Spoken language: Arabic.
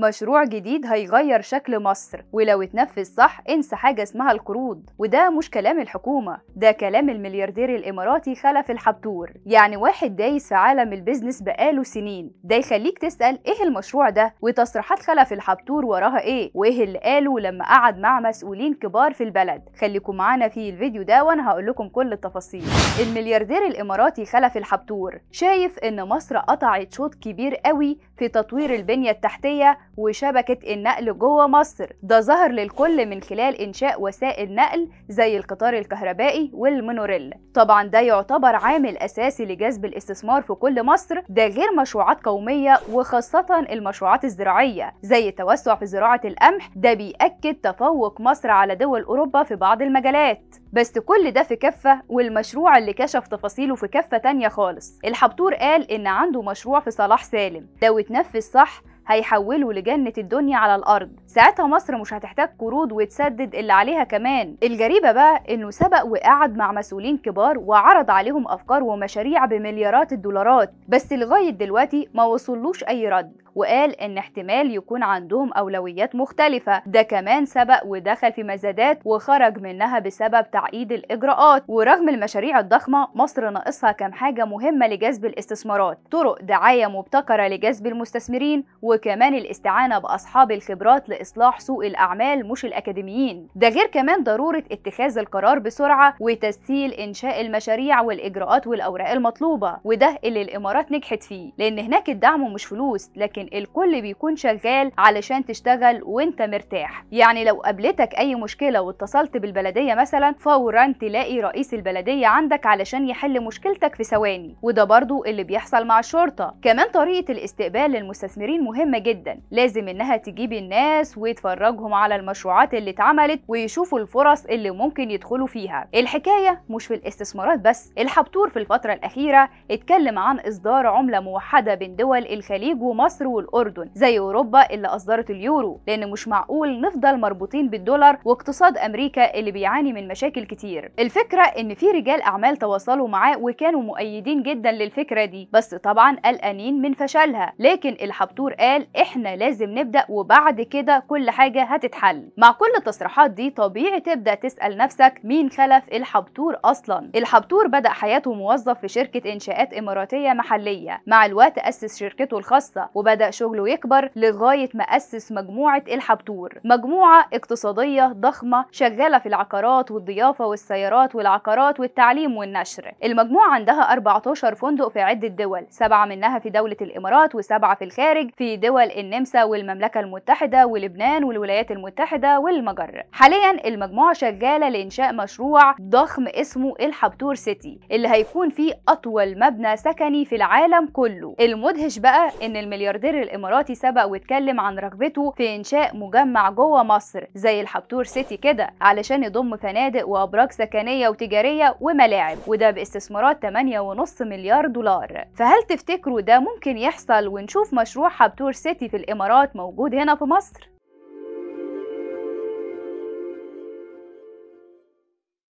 مشروع جديد هيغير شكل مصر ولو اتنفذ صح انسى حاجة اسمها القروض وده مش كلام الحكومة ده كلام الملياردير الإماراتي خلف الحبتور يعني واحد دايس في عالم البيزنس بقاله سنين ده يخليك تسأل ايه المشروع ده وتصريحات خلف الحبتور وراها ايه وايه اللي قاله لما قعد مع مسؤولين كبار في البلد خليكم معانا في الفيديو ده وانا هقول لكم كل التفاصيل الملياردير الإماراتي خلف الحبتور شايف ان مصر قطعت شوط كبير قوي في تطوير البنية التحتية وشبكة النقل جوه مصر ده ظهر للكل من خلال إنشاء وسائل نقل زي القطار الكهربائي والمونوريل طبعا ده يعتبر عامل أساسي لجذب الاستثمار في كل مصر ده غير مشروعات قومية وخاصة المشروعات الزراعية زي التوسع في زراعة القمح ده بيأكد تفوق مصر على دول أوروبا في بعض المجالات بس كل ده في كفة والمشروع اللي كشف تفاصيله في كفة تانية خالص الحبتور قال إن عنده مشروع في صلاح سالم لو اتنفذ صح هيحولوا لجنة الدنيا على الأرض ساعتها مصر مش هتحتاج قروض وتسدد اللي عليها كمان الجريبة بقى إنه سبق وقعد مع مسؤولين كبار وعرض عليهم أفكار ومشاريع بمليارات الدولارات بس لغاية دلوقتي ما وصلوش أي رد وقال ان احتمال يكون عندهم اولويات مختلفه ده كمان سبق ودخل في مزادات وخرج منها بسبب تعقيد الاجراءات ورغم المشاريع الضخمه مصر ناقصها كام حاجه مهمه لجذب الاستثمارات طرق دعايه مبتكره لجذب المستثمرين وكمان الاستعانه باصحاب الخبرات لاصلاح سوق الاعمال مش الاكاديميين ده غير كمان ضروره اتخاذ القرار بسرعه وتسهيل انشاء المشاريع والاجراءات والاوراق المطلوبه وده اللي الامارات نجحت فيه لان هناك الدعم مش فلوس لكن الكل بيكون شغال علشان تشتغل وانت مرتاح يعني لو قابلتك اي مشكله واتصلت بالبلديه مثلا فورا تلاقي رئيس البلديه عندك علشان يحل مشكلتك في ثواني وده برضو اللي بيحصل مع الشرطه كمان طريقه الاستقبال للمستثمرين مهمه جدا لازم انها تجيب الناس وتفرجهم على المشروعات اللي اتعملت ويشوفوا الفرص اللي ممكن يدخلوا فيها الحكايه مش في الاستثمارات بس الحبتور في الفتره الاخيره اتكلم عن اصدار عمله موحده بين دول الخليج ومصر والأردن زي أوروبا اللي أصدرت اليورو لأن مش معقول نفضل مربوطين بالدولار واقتصاد أمريكا اللي بيعاني من مشاكل كتير الفكرة إن في رجال أعمال تواصلوا معاه وكانوا مؤيدين جدا للفكرة دي بس طبعا قلقانين من فشلها لكن الحبتور قال إحنا لازم نبدأ وبعد كده كل حاجة هتتحل مع كل التصريحات دي طبيعي تبدأ تسأل نفسك مين خلف الحبتور أصلا الحبتور بدأ حياته موظف في شركة إنشاءات إماراتية محلية مع الوقت أسس شركته الخاصة وبدأ بدأ شغله يكبر لغاية ما أسس مجموعة الحبتور مجموعة اقتصادية ضخمة شغالة في العقارات والضيافة والسيارات والعقارات والتعليم والنشر المجموعة عندها 14 فندق في عدة دول سبعة منها في دولة الإمارات وسبعة في الخارج في دول النمسا والمملكة المتحدة ولبنان والولايات المتحدة والمجر حاليا المجموعة شغالة لإنشاء مشروع ضخم اسمه الحبتور سيتي اللي هيكون فيه أطول مبنى سكني في العالم كله المدهش بقى إن الملياردير السفير الاماراتي سبق واتكلم عن رغبته في انشاء مجمع جوه مصر زي الحبتور سيتي كده علشان يضم فنادق وابراج سكنيه وتجاريه وملاعب وده باستثمارات 8.5 مليار دولار فهل تفتكروا ده ممكن يحصل ونشوف مشروع حبتور سيتي في الامارات موجود هنا في مصر